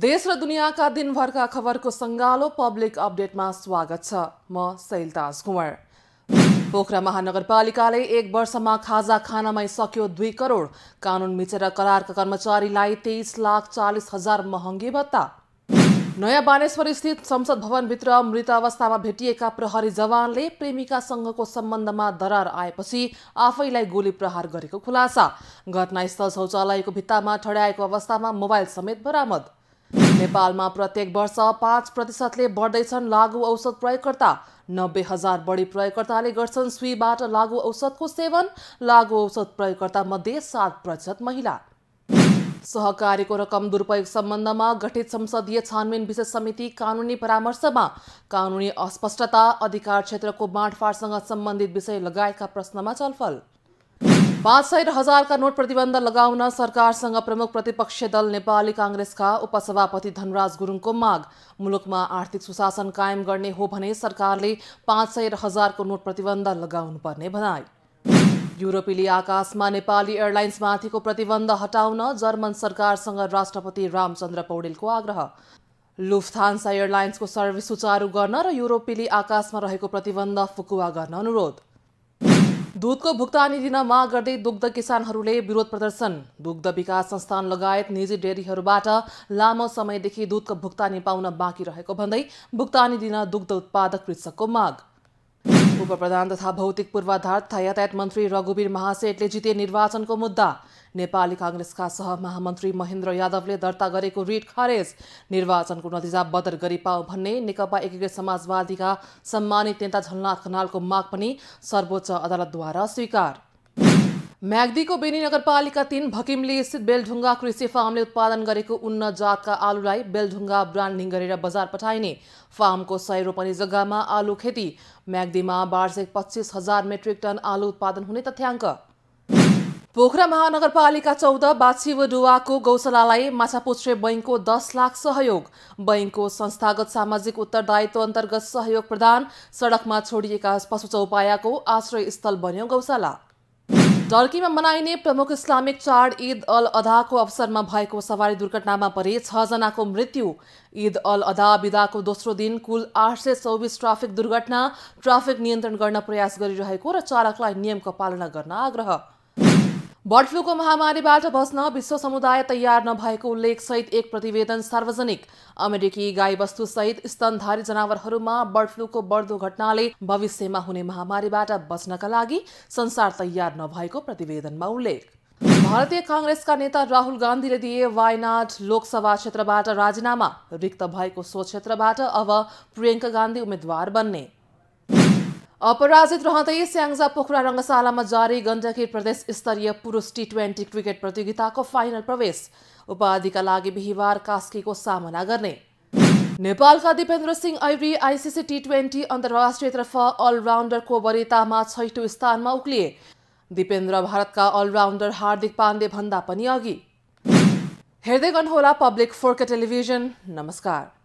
देश र दुनियाँका दिनभरका खबरको सङ्गालो पब्लिक अपडेटमा स्वागत छ म शैलताज कुँवर पोखरा महानगरपालिकाले एक वर्षमा खाजा खानमै सक्यो दुई करोड कानुन मिचेर करारका कर्मचारीलाई तेइस लाख चालिस हजार महँगी भत्ता नयाँ बानेश्वर स्थित संसद भवनभित्र मृत अवस्थामा भेटिएका प्रहरी जवानले प्रेमिकासँगको सम्बन्धमा दरार आएपछि आफैलाई गोली प्रहार गरेको खुलासा घटनास्थल शौचालयको भित्तामा ठड्याएको अवस्थामा मोबाइल समेत बरामद नेपालमा प्रत्येक वर्ष पाँच प्रतिशतले बढ्दैछन् लागु औषध प्रयोगकर्ता नब्बे हजार बढी प्रयोगकर्ताले गर्छन् सुईबाट लागु औषधको सेवन लागु औषध प्रयोगकर्ता मध्ये सात प्रतिशत महिला सहकारीको रकम दुरुपयोग सम्बन्धमा गठित संसदीय छानबिन विशेष समिति कानुनी परामर्शमा कानुनी अस्पष्टता अधिकार क्षेत्रको बाँडफाँडसँग सम्बन्धित विषय लगायतका प्रश्नमा छलफल पाँच सय र हजारका नोट प्रतिबन्ध लगाउन सरकारसँग प्रमुख प्रतिपक्ष दल नेपाली काङ्ग्रेसका उपसभापति धनराज गुरुङको माग मुलुकमा आर्थिक सुशासन कायम गर्ने हो भने सरकारले पाँच सय र हजारको नोट प्रतिबन्ध लगाउनुपर्ने भनाई युरोपेली आकाशमा नेपाली एयरलाइन्समाथिको प्रतिबन्ध हटाउन जर्मन सरकारसँग राष्ट्रपति रामचन्द्र पौडेलको आग्रह लुफथान्सा एयरलाइन्सको सर्भिस सुचारू गर्न र युरोपेली आकाशमा रहेको प्रतिबन्ध फुकुवा गर्न अनुरोध दुधको भुक्तानी दिन माग गर्दै दुग्ध किसानहरूले विरोध प्रदर्शन दुग्ध विकास संस्थान लगायत निजी डेयरीहरूबाट लामो समयदेखि दुधको भुक्तानी पाउन बाँकी रहेको भन्दै भुक्तानी दिन दुग्ध उत्पादक कृषकको माग पूर्व प्रधान तथा भौतिक पूर्वाधार तथा यातायात मन्त्री रघुवीर महासेठले जिते निर्वाचनको मुद्दा नेपाली काङ्ग्रेसका सहमहामन्त्री महेन्द्र यादवले दर्ता गरेको रिट खारेज निर्वाचनको नतिजा बदर गरी पाओ भन्ने नेकपा एकीकृत समाजवादीका सम्मानित नेता झलनाथ खनालको माग पनि सर्वोच्च अदालतद्वारा स्वीकार म्याग्दीको बेनी नगरपालिका तिन भकिमली स्थित बेलढुङ्गा कृषि फार्मले उत्पादन गरेको उन्न जातका आलुलाई बेलढुङ्गा ब्रान्डिङ गरेर बजार पठाइने फार्मको सय रोपनी जग्गामा आलु खेती म्याग्दीमा वार्षिक पच्चिस हजार मेट्रिक टन आलु उत्पादन हुने तथ्याङ्क पोखरा महानगरपालिका चौध डुवाको गौशालालाई माछापुच्छ्रे बैङ्कको दस लाख सहयोग बैङ्कको संस्थागत सामाजिक उत्तरदायित्व अन्तर्गत सहयोग प्रदान सडकमा छोडिएका पशु चौपायाको स्थल बन्यो गौशाला टर्कीमा मनाइने प्रमुख इस्लामिक चाड ईद अल अधाको अवसरमा भएको सवारी दुर्घटनामा परे छजनाको मृत्यु ईद अल अधा विदाको दोस्रो दिन कुल आठ सय चौबिस ट्राफिक दुर्घटना ट्राफिक नियन्त्रण गर्न प्रयास गरिरहेको र चालकलाई नियमको पालना गर्न आग्रह बर्ड फ्लूको महामारीबाट बस्न विश्व समुदाय तयार नभएको उल्लेख सहित एक प्रतिवेदन सार्वजनिक अमेरिकी सहित स्तनधारी जनावरहरूमा बर्ड फ्लूको बढ्दो घटनाले भविष्यमा हुने महामारीबाट बच्नका लागि संसार तयार नभएको प्रतिवेदनमा उल्लेख भारतीय काङ्ग्रेसका नेता राहुल गान्धीले दिए वायनाड लोकसभा क्षेत्रबाट राजीनामा रिक्त भएको सो क्षेत्रबाट अब प्रियङ्का गान्धी उम्मेद्वार बन्ने अपराजित रहँदै स्याङ्जा पोखरा रङ्गशालामा जारी गण्डकी प्रदेश स्तरीय पुरुष टी ट्वेन्टी क्रिकेट प्रतियोगिताको फाइनल प्रवेश उपाधिका लागि बिहिबार कास्कीको सामना गर्ने नेपालका Dipendra Singh Airee ICC T twenty अन्तर्राष्ट्रियतर्फ अलराउन्डरको वरितामा छैटौँ स्थानमा उक्लिए दिपेन्द्र भारतका अलराउन्डर हार्दिक पाण्डे भन्दा पनि अघि हेर्दै गर्नुहोला पब्लिक फोरका टेलिभिजन नमस्कार